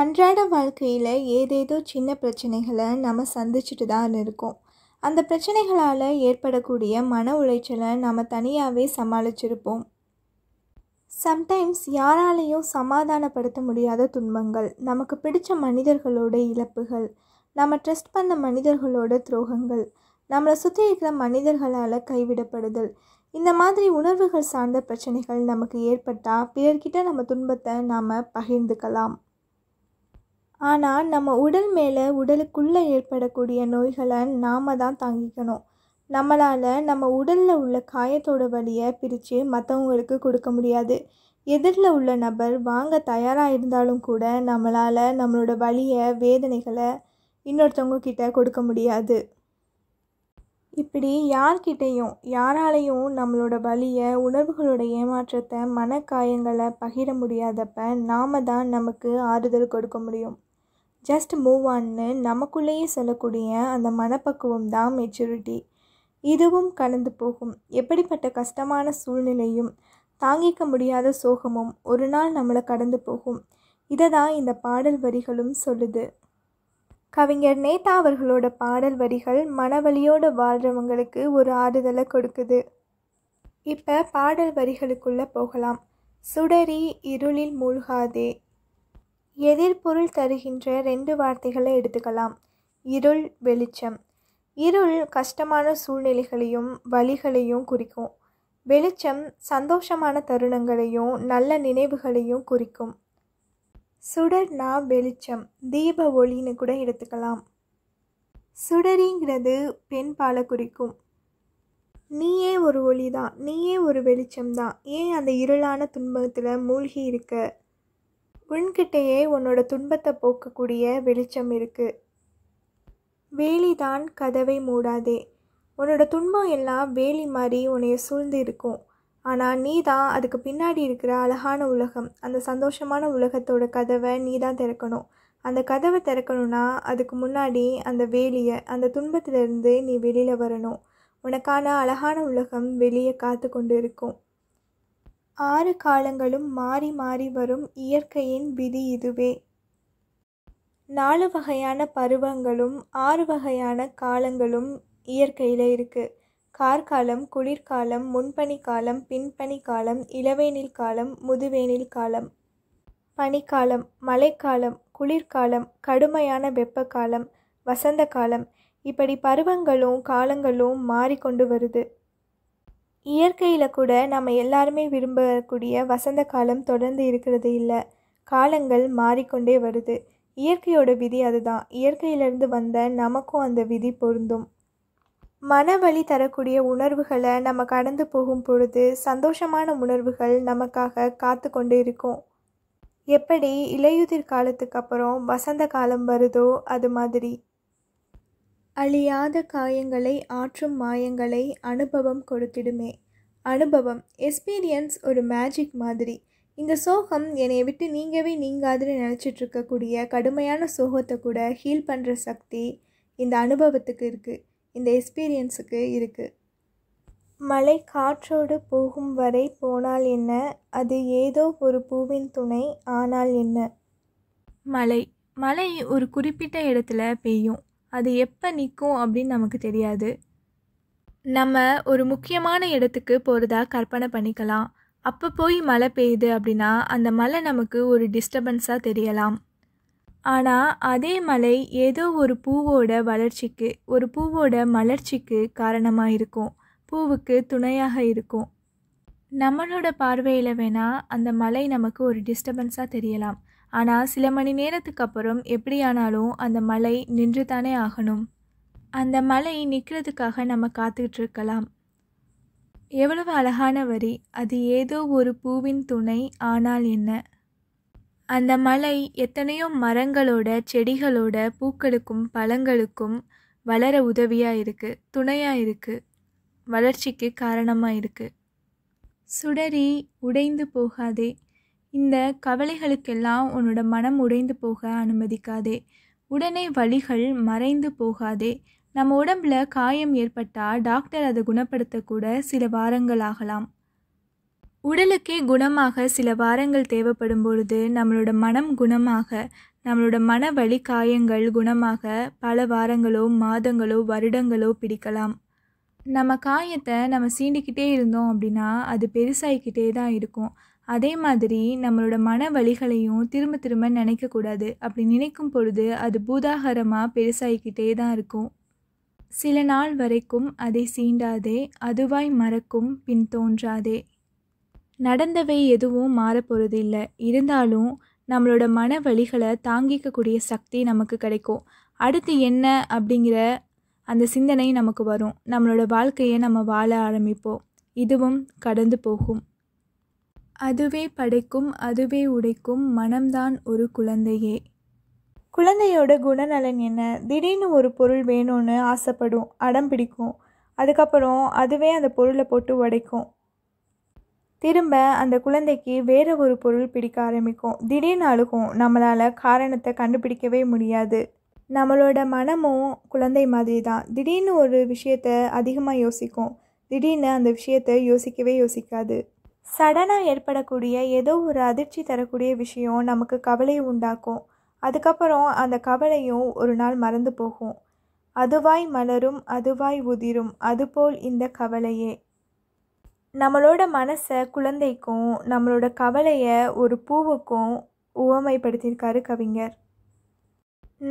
அன்றாட வாழ்க்கையில் ஏதேதோ சின்ன பிரச்சனைகளை நம்ம சந்திச்சுட்டு தான் இருக்கோம் அந்த பிரச்சனைகளால் ஏற்படக்கூடிய மன உளைச்சலை நம்ம தனியாகவே சமாளிச்சிருப்போம் சம்டைம்ஸ் யாராலையும் சமாதானப்படுத்த முடியாத துன்பங்கள் நமக்கு பிடித்த மனிதர்களோட இழப்புகள் நம்ம ட்ரெஸ்ட் பண்ண மனிதர்களோட துரோகங்கள் நம்மளை சுற்றி இருக்கிற மனிதர்களால் கைவிடப்படுதல் இந்த மாதிரி உணர்வுகள் சார்ந்த பிரச்சனைகள் நமக்கு ஏற்பட்டால் பிறர்கிட்ட நம்ம துன்பத்தை நாம் பகிர்ந்துக்கலாம் ஆனால் நம்ம உடல் மேலே உடலுக்குள்ளே ஏற்படக்கூடிய நோய்களை நாம் தான் தாங்கிக்கணும் நம்மளால் நம்ம உடலில் உள்ள காயத்தோட வழியை பிரித்து மற்றவங்களுக்கு கொடுக்க முடியாது எதிரில் உள்ள நபர் வாங்க தயாராக இருந்தாலும் கூட நம்மளால் நம்மளோட வழியை வேதனைகளை இன்னொருத்தவங்க கிட்ட கொடுக்க முடியாது இப்படி யார்கிட்டையும் யாராலையும் நம்மளோட வழியை உணர்வுகளோட ஏமாற்றத்தை மனக்காயங்களை பகிர முடியாதப்ப நாம் தான் நமக்கு ஆறுதல் கொடுக்க முடியும் ஜஸ்ட் மூவ் ஆன்னு நமக்குள்ளேயே சொல்லக்கூடிய அந்த மனப்பக்குவம் தான் மெச்சூரிட்டி இதுவும் கடந்து போகும் எப்படிப்பட்ட கஷ்டமான சூழ்நிலையும் தாங்கிக்க முடியாத சோகமும் ஒரு நாள் நம்மளை கடந்து போகும் இதை தான் இந்த பாடல் வரிகளும் சொல்லுது கவிஞர் நேதா அவர்களோட பாடல் வரிகள் மனவழியோடு வாழ்கிறவங்களுக்கு ஒரு ஆறுதலை கொடுக்குது இப்போ பாடல் வரிகளுக்குள்ளே போகலாம் சுடரி இருளில் மூழ்காதே எதிர்பொருள் தருகின்ற ரெண்டு வார்த்தைகளை எடுத்துக்கலாம் இருள் வெளிச்சம் இருள் கஷ்டமான சூழ்நிலைகளையும் வழிகளையும் குறிக்கும் வெளிச்சம் சந்தோஷமான தருணங்களையும் நல்ல நினைவுகளையும் குறிக்கும் சுடர்னா வெளிச்சம் தீப ஒளின்னு கூட எடுத்துக்கலாம் சுடரிங்கிறது பெண் பால குறிக்கும் நீயே ஒரு ஒளி தான் நீயே ஒரு வெளிச்சம் தான் ஏன் அந்த இருளான துன்பத்தில் மூழ்கி இருக்க உன்கிட்டேயே உன்னோட துன்பத்தை போக்கக்கூடிய வெளிச்சம் இருக்குது வேலிதான் கதவை மூடாதே உன்னோட துன்பம் எல்லாம் வேலி மாதிரி உன்னைய சூழ்ந்து இருக்கும் ஆனால் நீ தான் அதுக்கு பின்னாடி இருக்கிற அழகான உலகம் அந்த சந்தோஷமான உலகத்தோட கதவை நீ தான் திறக்கணும் அந்த கதவை திறக்கணும்னா அதுக்கு முன்னாடி அந்த வேலியை அந்த துன்பத்திலிருந்து நீ வெளியில் வரணும் உனக்கான அழகான உலகம் வெளியே காத்து கொண்டு இருக்கும் ஆறு காலங்களும் மாறி மாறி வரும் இயற்கையின் விதி இதுவே நாலு வகையான பருவங்களும் ஆறு வகையான காலங்களும் இயற்கையில் இருக்குது கார்காலம் குளிர்காலம் முன்பனி காலம் பின்பனி காலம் இளவேனில் காலம் முதுவேனில் காலம் பனிக்காலம் மழைக்காலம் குளிர்காலம் கடுமையான வெப்ப காலம் வசந்த காலம் இப்படி பருவங்களும் காலங்களும் மாறிக்கொண்டு வருது இயற்கையில் கூட நம்ம எல்லாருமே விரும்பக்கூடிய வசந்த காலம் தொடர்ந்து இருக்கிறது இல்லை காலங்கள் மாறிக்கொண்டே வருது இயற்கையோட விதி அதுதான் இயற்கையிலிருந்து வந்த நமக்கும் அந்த விதி பொருந்தும் மன வழி தரக்கூடிய உணர்வுகளை நம்ம கடந்து போகும் பொழுது சந்தோஷமான உணர்வுகள் நமக்காக காத்து கொண்டு இருக்கும் எப்படி இலையுதிர் காலத்துக்கு அப்புறம் வசந்த காலம் வருதோ அது மாதிரி அழியாத காயங்களை ஆற்றும் மாயங்களை அனுபவம் கொடுத்திடுமே அனுபவம் எக்ஸ்பீரியன்ஸ் ஒரு மேஜிக் மாதிரி இந்த சோகம் என்னை விட்டு நீங்கவே நீங்காதுன்னு நினச்சிட்டு இருக்கக்கூடிய கடுமையான சோகத்தை கூட ஹீல் பண்ணுற சக்தி இந்த அனுபவத்துக்கு இருக்குது இந்த எக்ஸ்பீரியன்ஸுக்கு இருக்குது மழை காற்றோடு போகும் வரை போனால் என்ன அது ஏதோ ஒரு பூவின் துணை ஆனால் என்ன மழை மழை ஒரு குறிப்பிட்ட இடத்துல பெய்யும் அது எப்போ நிற்கும் அப்படின்னு நமக்கு தெரியாது நம்ம ஒரு முக்கியமான இடத்துக்கு போகிறதா கற்பனை பண்ணிக்கலாம் அப்போ போய் மழை பெய்யுது அப்படின்னா அந்த மழை நமக்கு ஒரு டிஸ்டர்பன்ஸாக தெரியலாம் ஆனால் அதே மலை ஏதோ ஒரு பூவோட வளர்ச்சிக்கு ஒரு பூவோட மலர்ச்சிக்கு காரணமாக இருக்கும் பூவுக்கு துணையாக இருக்கும் நம்மளோட பார்வையில் வேணால் அந்த மலை நமக்கு ஒரு டிஸ்டர்பன்ஸாக தெரியலாம் ஆனால் சில மணி நேரத்துக்கு அப்புறம் எப்படியானாலும் அந்த மலை நின்று தானே ஆகணும் அந்த மலை நிற்கிறதுக்காக நம்ம காத்துக்கிட்டு இருக்கலாம் எவ்வளவு அழகான வரி அது ஏதோ ஒரு பூவின் துணை ஆனால் என்ன அந்த மலை எத்தனையோ மரங்களோட செடிகளோட பூக்களுக்கும் பழங்களுக்கும் வளர உதவியாக இருக்குது துணையாக இருக்குது வளர்ச்சிக்கு காரணமாக இருக்குது சுடரி உடைந்து போகாதே இந்த கவலைகளுக்கெல்லாம் உன்னோட மனம் உடைந்து போக அனுமதிக்காதே உடனே வழிகள் மறைந்து போகாதே நம்ம உடம்புல காயம் ஏற்பட்டால் டாக்டர் அதை குணப்படுத்தக்கூட சில வாரங்கள் ஆகலாம் உடலுக்கே குணமாக சில வாரங்கள் தேவைப்படும் பொழுது நம்மளோட மனம் குணமாக நம்மளோட மன வழி காயங்கள் குணமாக பல வாரங்களோ மாதங்களோ வருடங்களோ பிடிக்கலாம் நம்ம காயத்தை நம்ம சீண்டிக்கிட்டே இருந்தோம் அப்படின்னா அது பெருசாகிக்கிட்டே தான் இருக்கும் அதே மாதிரி நம்மளோட மன வழிகளையும் திரும்ப திரும்ப நினைக்கக்கூடாது அப்படி நினைக்கும் பொழுது அது பூதாகரமாக பெருசாகிக்கிட்டே தான் இருக்கும் சில நாள் வரைக்கும் அதை சீண்டாதே அதுவாய் மறக்கும் பின் தோன்றாதே நடந்தவை எதுவும் மாறப்போகிறது இல்லை இருந்தாலும் நம்மளோட மன வழிகளை தாங்கிக்கக்கூடிய சக்தி நமக்கு கிடைக்கும் அடுத்து என்ன அப்படிங்கிற அந்த சிந்தனை நமக்கு வரும் நம்மளோட வாழ்க்கையை நம்ம வாழ ஆரம்பிப்போம் இதுவும் கடந்து போகும் அதுவே படைக்கும் அதுவே உடைக்கும் மனம்தான் ஒரு குழந்தையே குழந்தையோட குணநலன் என்ன திடீர்னு ஒரு பொருள் வேணும்னு ஆசைப்படும் அடம் பிடிக்கும் அதுக்கப்புறம் அதுவே அந்த பொருளை போட்டு உடைக்கும் திரும்ப அந்த குழந்தைக்கு வேறு ஒரு பொருள் பிடிக்க ஆரம்பிக்கும் திடீர்னு அழுகும் நம்மளால் காரணத்தை கண்டுபிடிக்கவே முடியாது நம்மளோட மனமும் குழந்தை மாதிரி தான் திடீர்னு ஒரு விஷயத்தை அதிகமாக யோசிக்கும் திடீர்னு அந்த விஷயத்தை யோசிக்கவே யோசிக்காது சடனாக ஏற்படக்கூடிய ஏதோ ஒரு அதிர்ச்சி தரக்கூடிய விஷயம் நமக்கு கவலையை உண்டாக்கும் அதுக்கப்புறம் அந்த கவலையும் ஒரு நாள் மறந்து போகும் அதுவாய் மலரும் அதுவாய் உதிரும் அதுபோல் இந்த கவலையே நம்மளோட மனசை குழந்தைக்கும் நம்மளோட கவலையை ஒரு பூவுக்கும் உவமைப்படுத்தியிருக்காரு கவிஞர்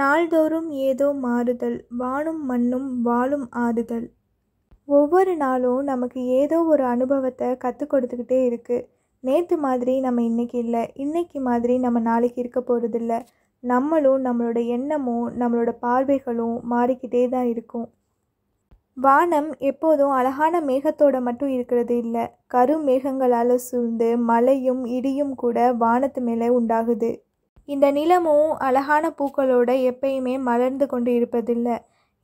நாள்தோறும் ஏதோ மாறுதல் வானும் மண்ணும் வாழும் ஆறுதல் ஒவ்வொரு நாளும் நமக்கு ஏதோ ஒரு அனுபவத்தை கற்றுக் கொடுத்துக்கிட்டே இருக்குது நேற்று மாதிரி நம்ம இன்றைக்கி இல்லை இன்றைக்கி மாதிரி நம்ம நாளைக்கு இருக்க போகிறதில்ல நம்மளும் நம்மளோட எண்ணமும் நம்மளோட பார்வைகளும் மாறிக்கிட்டே தான் இருக்கும் வானம் எப்போதும் அழகான மேகத்தோட மட்டும் இருக்கிறது இல்லை கரு மேகங்களால் சூழ்ந்து மழையும் இடியும் கூட வானத்து மேலே உண்டாகுது இந்த நிலமும் அழகான பூக்களோட எப்பயுமே மலர்ந்து கொண்டு இருப்பதில்லை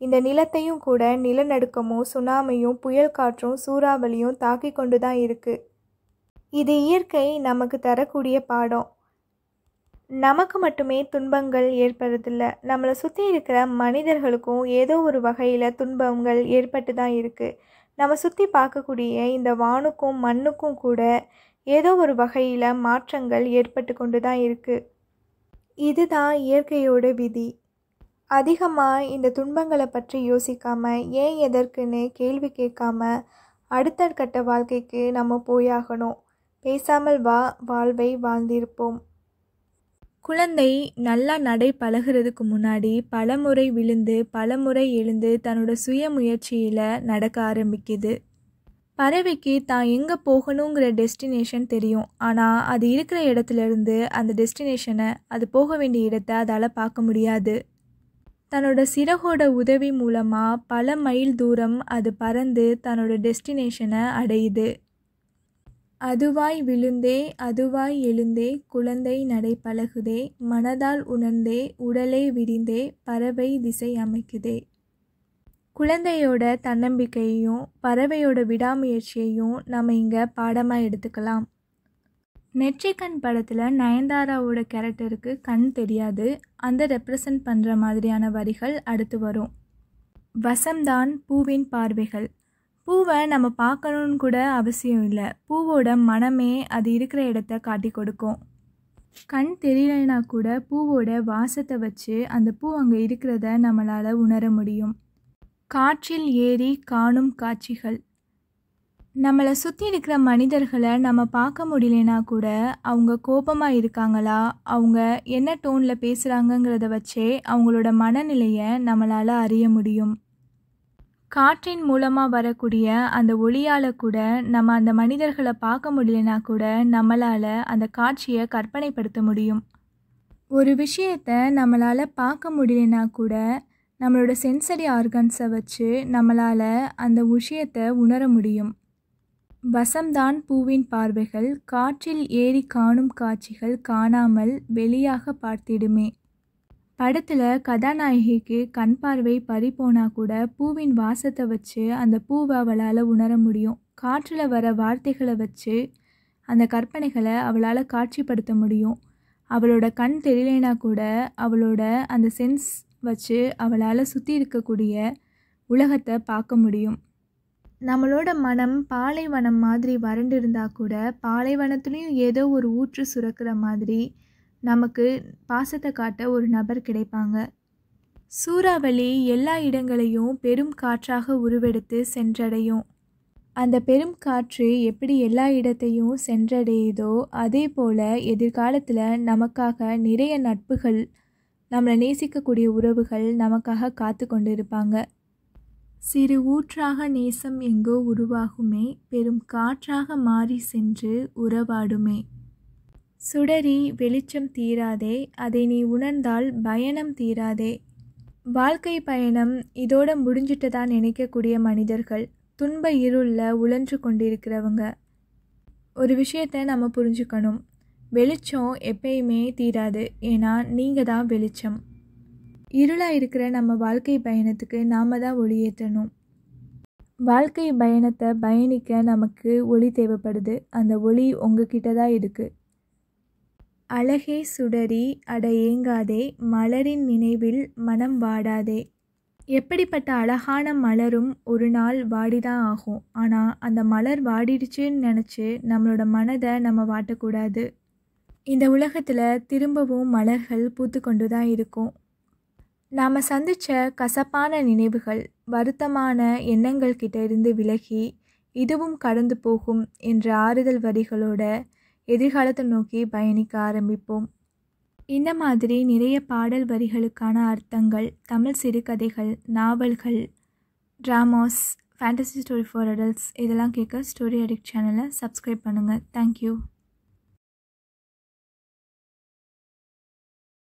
இந்த நிலத்தையும் கூட நிலநடுக்கமும் சுனாமியும் புயல் காற்றும் சூறாவளியும் தாக்கி கொண்டு தான் இருக்குது இது இயற்கை நமக்கு தரக்கூடிய பாடம் நமக்கு மட்டுமே துன்பங்கள் ஏற்படுறதில்ல நம்மளை சுற்றி இருக்கிற மனிதர்களுக்கும் ஏதோ ஒரு வகையில் துன்பங்கள் ஏற்பட்டு தான் இருக்குது நம்ம சுற்றி பார்க்கக்கூடிய இந்த வானுக்கும் மண்ணுக்கும் கூட ஏதோ ஒரு வகையில் மாற்றங்கள் ஏற்பட்டு கொண்டு தான் இருக்குது இதுதான் இயற்கையோட விதி அதிகமாக இந்த துன்பங்களை பற்றி யோசிக்காமல் ஏன் எதற்குன்னு கேள்வி கேட்காம அடுத்த கட்ட வாழ்க்கைக்கு நம்ம போயாகணும் பேசாமல் வா வாழ்வை வாழ்ந்திருப்போம் குழந்தை நல்லா நடை பழகிறதுக்கு முன்னாடி பலமுறை விழுந்து பலமுறை எழுந்து தன்னோட சுய முயற்சியில் நடக்க ஆரம்பிக்குது பறவைக்கு தான் எங்கே போகணுங்கிற டெஸ்டினேஷன் தெரியும் ஆனால் அது இருக்கிற இடத்துலேருந்து அந்த டெஸ்டினேஷனை அது போக வேண்டிய இடத்த அதால் பார்க்க முடியாது தன்னோட சிறகோட உதவி மூலமாக பல மைல் தூரம் அது பறந்து தன்னோட டெஸ்டினேஷனை அடையுது அதுவாய் விழுந்தே அதுவாய் எழுந்தே குழந்தை நடை பழகுதே மனதால் உணர்ந்தே உடலை விரிந்தே பறவை திசை அமைக்குதே குழந்தையோட தன்னம்பிக்கையையும் பறவையோட விடாமுயற்சியையும் நம்ம இங்கே பாடமாக எடுத்துக்கலாம் நெற்றிக்கண் படத்தில் நயன்தாராவோட கேரக்டருக்கு கண் தெரியாது அந்த ரெப்ரசன்ட் பண்ணுற மாதிரியான வரிகள் அடுத்து வரும் வசம்தான் பூவின் பார்வைகள் பூவை நம்ம பார்க்கணுன்னு கூட அவசியம் இல்லை பூவோட மனமே அது இருக்கிற இடத்த காட்டி கொடுக்கும் கண் தெரியலைனா கூட பூவோட வாசத்தை வச்சு அந்த பூ அங்கே இருக்கிறத நம்மளால் உணர முடியும் காற்றில் ஏறி காணும் காட்சிகள் நம்மளை சுற்றி இருக்கிற மனிதர்களை நம்ம பார்க்க முடியலனா கூட அவங்க கோபமாக இருக்காங்களா அவங்க என்ன டோனில் பேசுகிறாங்கங்கிறத வச்சே அவங்களோட மனநிலையை நம்மளால் அறிய முடியும் காற்றின் மூலமாக வரக்கூடிய அந்த ஒளியால் கூட நம்ம அந்த மனிதர்களை பார்க்க முடியலனா கூட நம்மளால் அந்த காட்சியை கற்பனைப்படுத்த முடியும் ஒரு விஷயத்தை நம்மளால் பார்க்க முடியலனா கூட நம்மளோட சென்சரி ஆர்கன்ஸை வச்சு நம்மளால் அந்த விஷயத்தை உணர முடியும் வசம்தான் பூவின் பார்வைகள் காற்றில் ஏறிக் காணும் காட்சிகள் காணாமல் வெளியாக பார்த்திடுமே படத்தில் கதாநாயகிக்கு கண் பார்வை பறி போனால் கூட பூவின் வாசத்தை வச்சு அந்த பூவை அவளால் உணர முடியும் காற்றில் வர வார்த்தைகளை வச்சு அந்த கற்பனைகளை அவளால் காட்சிப்படுத்த முடியும் அவளோட கண் தெரியலைனா கூட அவளோட அந்த சென்ஸ் வச்சு அவளால் சுற்றி இருக்கக்கூடிய உலகத்தை பார்க்க முடியும் நம்மளோட மனம் பாலைவனம் மாதிரி வறண்டு இருந்தால் கூட பாலைவனத்துலேயும் ஏதோ ஒரு ஊற்று சுரக்கிற மாதிரி நமக்கு பாசத்தை காட்ட ஒரு நபர் கிடைப்பாங்க சூறாவளி எல்லா இடங்களையும் பெரும் காற்றாக உருவெடுத்து சென்றடையும் அந்த பெரும் காற்று எப்படி எல்லா இடத்தையும் சென்றடையுதோ அதே போல் எதிர்காலத்தில் நமக்காக நிறைய நட்புகள் நம்மளை நேசிக்கக்கூடிய உறவுகள் நமக்காக காத்து கொண்டு இருப்பாங்க சிறு ஊற்றாக நேசம் எங்கோ உருவாகுமே பெரும் காற்றாக மாறி சென்று உறவாடுமே சுடரி வெளிச்சம் தீராதே அதை நீ உணர்ந்தால் பயணம் தீராதே வாழ்க்கை பயணம் இதோட முடிஞ்சிட்டதா நினைக்கக்கூடிய மனிதர்கள் துன்ப இருளில் உழன்று கொண்டிருக்கிறவங்க ஒரு விஷயத்த நம்ம புரிஞ்சுக்கணும் வெளிச்சம் எப்பயுமே தீராது ஏன்னா நீங்கள் தான் வெளிச்சம் இருளாக இருக்கிற நம்ம வாழ்க்கை பயணத்துக்கு நாம் தான் ஒளியேற்றணும் வாழ்க்கை பயணத்தை பயணிக்க நமக்கு ஒளி தேவைப்படுது அந்த ஒளி உங்ககிட்ட தான் இருக்குது அழகே சுடரி அட ஏங்காதே மலரின் நினைவில் மனம் வாடாதே எப்படிப்பட்ட அழகான மலரும் ஒரு நாள் வாடிதான் ஆகும் ஆனால் அந்த மலர் வாடிடுச்சுன்னு நினச்சி நம்மளோட மனதை நம்ம வாட்டக்கூடாது இந்த உலகத்தில் திரும்பவும் மலர்கள் பூத்து கொண்டு தான் இருக்கும் நாம் சந்தித்த கசப்பான நினைவுகள் வருத்தமான எண்ணங்கள் கிட்ட இருந்து விலகி இதுவும் கடந்து போகும் என்ற ஆறுதல் வரிகளோட எதிர்காலத்தை நோக்கி பயணிக்க ஆரம்பிப்போம் இந்த மாதிரி நிறைய பாடல் வரிகளுக்கான அர்த்தங்கள் தமிழ் சிறுகதைகள் நாவல்கள் dramas fantasy story for adults இதெல்லாம் கேட்க ஸ்டோரி அடிக்ட் சேனலை சப்ஸ்கிரைப் பண்ணுங்கள் தேங்க்யூ